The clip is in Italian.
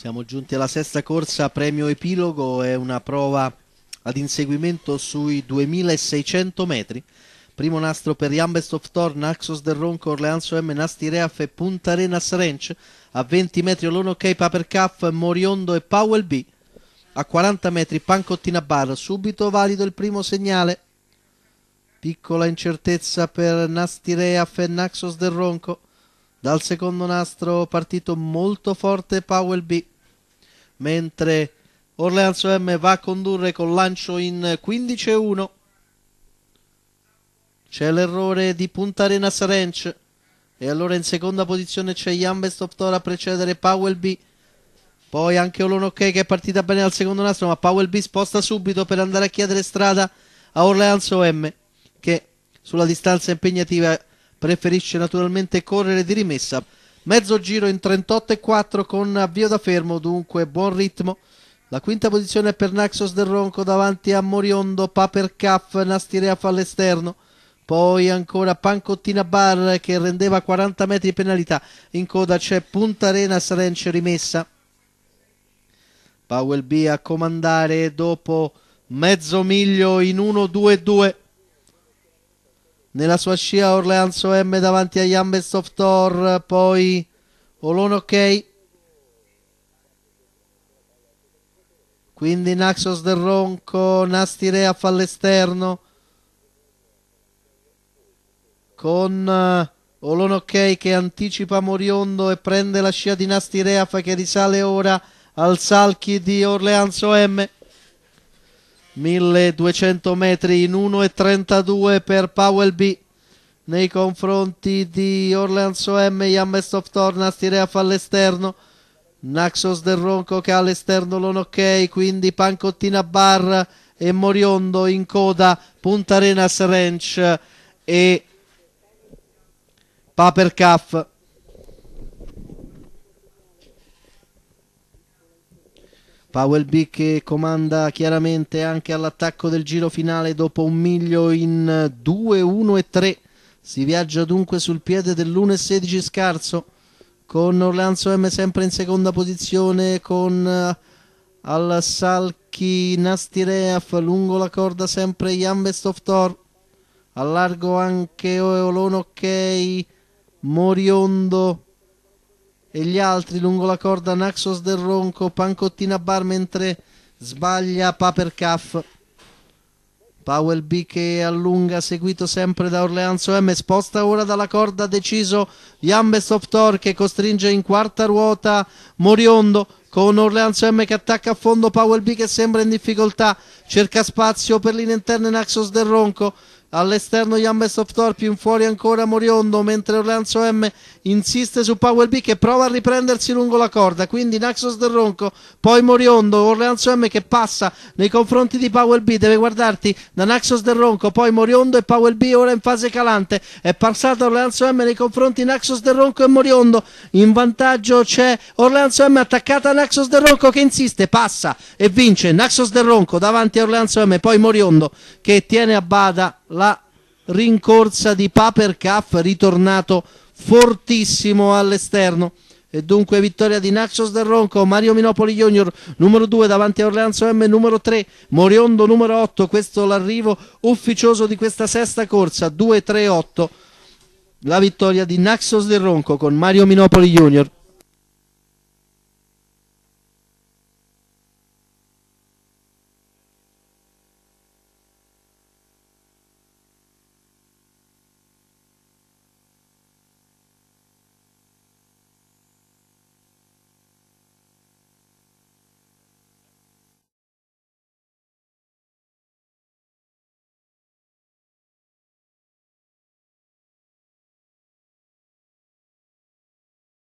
Siamo giunti alla sesta corsa premio epilogo, è una prova ad inseguimento sui 2600 metri. Primo nastro per Jambest of Thor, Naxos del Ronco, Orleanzo M, Nastireaf e Punta Arenas Ranch. A 20 metri Olono K, Paper Cuff, Moriondo e Powell B. A 40 metri Pancottina Bar, subito valido il primo segnale. Piccola incertezza per Nastireaf e Naxos del Ronco. Dal secondo nastro partito molto forte Powell B, mentre Orleans OM va a condurre col lancio in 15-1. C'è l'errore di Punta Arenas Ranch e allora in seconda posizione c'è of Optora a precedere Powell B. Poi anche Olonok okay che è partita bene dal secondo nastro, ma Powell B sposta subito per andare a chiedere strada a Orleans OM che sulla distanza impegnativa preferisce naturalmente correre di rimessa. Mezzo giro in 38 e 4 con avvio da fermo, dunque buon ritmo. La quinta posizione è per Naxos del Ronco davanti a Moriondo, Paper Caff, Nastireaf all'esterno. Poi ancora Pancottina Bar che rendeva 40 metri di penalità. In coda c'è Punta Arenas Ranch rimessa. Powell B a comandare dopo mezzo miglio in 1-2-2 nella sua scia Orleans OM davanti agli Ambest of Thor, poi Olon ok. Quindi Naxos del Ronco, Nastirea fa all'esterno con uh, eh, Olon ok che anticipa Moriondo e prende la scia di Reaf che risale ora al Salchi di Orleans OM. 1200 metri in 1.32 per Powell B nei confronti di Orleans OM, Yammest of tirea fa all'esterno, Naxos del Ronco che ha all'esterno non ok, quindi Pancottina Barra e Moriondo in coda, Punta Arenas Ranch e Paper Cuff. Powell B che comanda chiaramente anche all'attacco del giro finale dopo un miglio in 2, 1 e 3. Si viaggia dunque sul piede dell'1,16 scarso con Orlando M sempre in seconda posizione con eh, al Salchi Nastireaf lungo la corda sempre of Thor allargo anche Olon Ok Moriondo e gli altri lungo la corda Naxos del Ronco, Pancottina Bar mentre sbaglia Paper Cuff. Powell B che allunga, seguito sempre da Orleanzo M, sposta ora dalla corda deciso Jambes of Thor che costringe in quarta ruota Moriondo con Orleanzo M che attacca a fondo Powell B che sembra in difficoltà, cerca spazio per linea interna Naxos del Ronco, All'esterno Jambes of Torpi, un fuori ancora Moriondo, mentre Orlanzo M insiste su Power B che prova a riprendersi lungo la corda, quindi Naxos del Ronco, poi Moriondo, Orlanzo M che passa nei confronti di Power B, deve guardarti da Naxos del Ronco, poi Moriondo e Power B ora in fase calante, è passato Orlanzo M nei confronti di Naxos del Ronco e Moriondo, in vantaggio c'è Orlanzo M attaccata a Naxos del Ronco che insiste, passa e vince Naxos del Ronco davanti a Orlanzo M, poi Moriondo che tiene a bada la rincorsa di Paper Cuff ritornato fortissimo all'esterno e dunque vittoria di Naxos del Ronco, Mario Minopoli Junior numero 2 davanti a Orleanzo M numero 3, Moriondo numero 8, questo l'arrivo ufficioso di questa sesta corsa, 2-3-8, la vittoria di Naxos del Ronco con Mario Minopoli Junior.